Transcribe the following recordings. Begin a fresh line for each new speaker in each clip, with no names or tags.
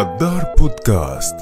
الدار بودكاست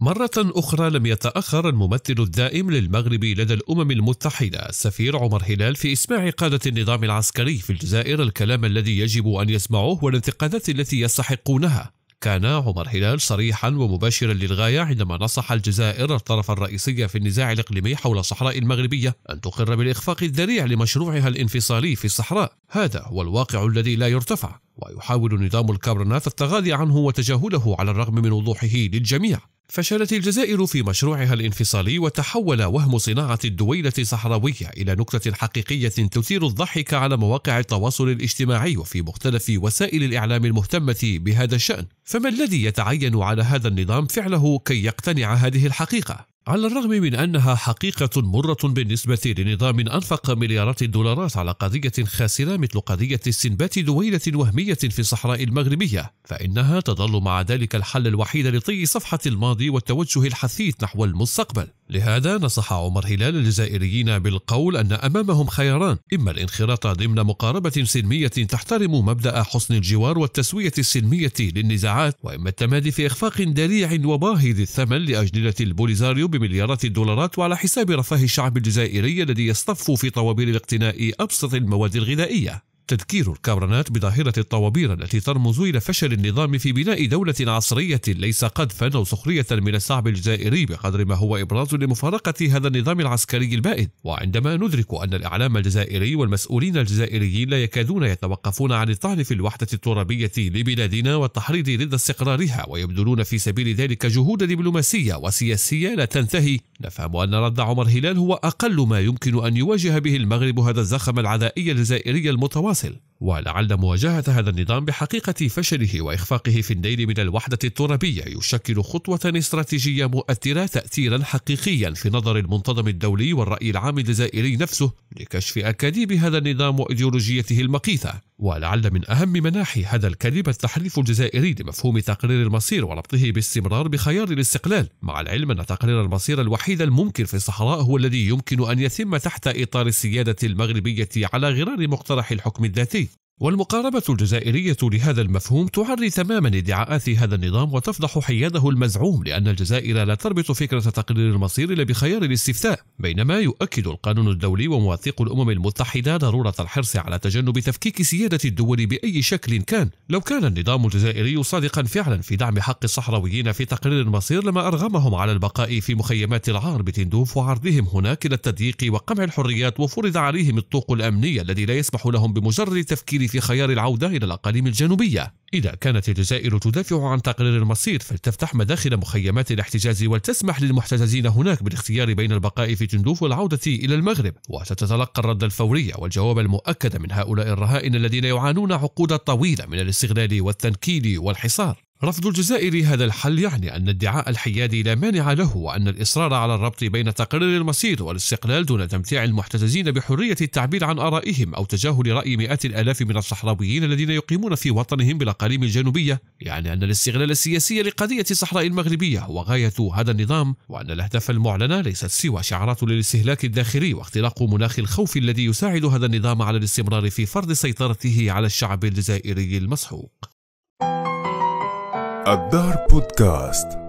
مرة أخرى لم يتأخر الممثل الدائم للمغرب لدى الأمم المتحدة السفير عمر هلال في إسماع قادة النظام العسكري في الجزائر الكلام الذي يجب أن يسمعوه والانتقادات التي يستحقونها كان عمر هلال صريحا ومباشرا للغاية عندما نصح الجزائر الطرف الرئيسي في النزاع الإقليمي حول الصحراء المغربية أن تقر بالإخفاق الذريع لمشروعها الانفصالي في الصحراء هذا هو الواقع الذي لا يرتفع ويحاول نظام الكابرنات التغاضي عنه وتجاهله على الرغم من وضوحه للجميع فشلت الجزائر في مشروعها الانفصالي وتحول وهم صناعة الدويلة الصحراوية إلى نكتة حقيقية تثير الضحك على مواقع التواصل الاجتماعي وفي مختلف وسائل الإعلام المهتمة بهذا الشأن فما الذي يتعين على هذا النظام فعله كي يقتنع هذه الحقيقة؟ على الرغم من أنها حقيقة مرة بالنسبة لنظام أنفق مليارات الدولارات على قضية خاسرة مثل قضية استنبات دويلة وهمية في الصحراء المغربية، فإنها تظل مع ذلك الحل الوحيد لطي صفحة الماضي والتوجه الحثيث نحو المستقبل. لهذا نصح عمر هلال الجزائريين بالقول أن أمامهم خياران، إما الانخراط ضمن مقاربة سلمية تحترم مبدأ حسن الجوار والتسوية السلمية للنزاعات، وإما التمادي في إخفاق دريع وباهظ الثمن لأجندة البوليزاريو بمليارات الدولارات وعلى حساب رفاه الشعب الجزائري الذي يصطف في طوابير الاقتناء أبسط المواد الغذائية تذكير الكابرنات بظاهرة الطوابير التي ترمز إلى فشل النظام في بناء دولة عصرية ليس قذفا أو سخرية من الشعب الجزائري بقدر ما هو إبراز لمفارقة هذا النظام العسكري البائد وعندما ندرك أن الإعلام الجزائري والمسؤولين الجزائريين لا يكادون يتوقفون عن الطعن في الوحدة الترابية لبلادنا والتحريض ضد استقرارها ويبذلون في سبيل ذلك جهود دبلوماسية وسياسية لا تنتهي نفهم أن رد عمر هلال هو أقل ما يمكن أن يواجه به المغرب هذا الزخم العدائي الجزائري المتواصل ولعل مواجهة هذا النظام بحقيقة فشله وإخفاقه في النيل من الوحدة الترابية يشكل خطوة استراتيجية مؤثرة تأثيرا حقيقيا في نظر المنتظم الدولي والرأي العام الجزائري نفسه لكشف أكاذيب هذا النظام وإيديولوجيته المقيتة ولعل من أهم مناحي هذا الكذب التحريف الجزائري لمفهوم تقرير المصير وربطه باستمرار بخيار الاستقلال مع العلم أن تقرير المصير الوحيد الممكن في الصحراء هو الذي يمكن أن يتم تحت إطار السيادة المغربية على غرار مقترح الحكم الذاتي والمقاربة الجزائرية لهذا المفهوم تعري تماما ادعاءات هذا النظام وتفضح حياده المزعوم لأن الجزائر لا تربط فكرة تقرير المصير إلا بخيار الاستفتاء بينما يؤكد القانون الدولي ومواثيق الأمم المتحدة ضرورة الحرص على تجنب تفكيك سيادة الدول بأي شكل كان لو كان النظام الجزائري صادقا فعلا في دعم حق الصحراويين في تقرير المصير لما أرغمهم على البقاء في مخيمات العار بتندوف وعرضهم هناك إلى التضييق وقمع الحريات وفرض عليهم الطوق الأمني الذي لا يسمح لهم بمجرد تفكير في خيار العودة إلى الأقاليم الجنوبية إذا كانت الجزائر تدافع عن تقرير المصير فلتفتح مداخل مخيمات الاحتجاز ولتسمح للمحتجزين هناك بالاختيار بين البقاء في تندوف والعودة إلى المغرب وستتلقى الرد الفوري والجواب المؤكد من هؤلاء الرهائن الذين يعانون عقودا طويلة من الاستغلال والتنكيل والحصار رفض الجزائر هذا الحل يعني أن ادعاء الحيادي لا مانع له وأن الإصرار على الربط بين تقرير المصير والاستقلال دون تمتيع المحتجزين بحرية التعبير عن آرائهم أو تجاهل رأي مئات الآلاف من الصحراويين الذين يقيمون في وطنهم بالأقاليم الجنوبية يعني أن الاستغلال السياسي لقضية الصحراء المغربية هو غاية هذا النظام وأن الأهداف المعلنة ليست سوى شعارات للاستهلاك الداخلي واختراق مناخ الخوف الذي يساعد هذا النظام على الاستمرار في فرض سيطرته على الشعب الجزائري المسحوق الدار بودكاست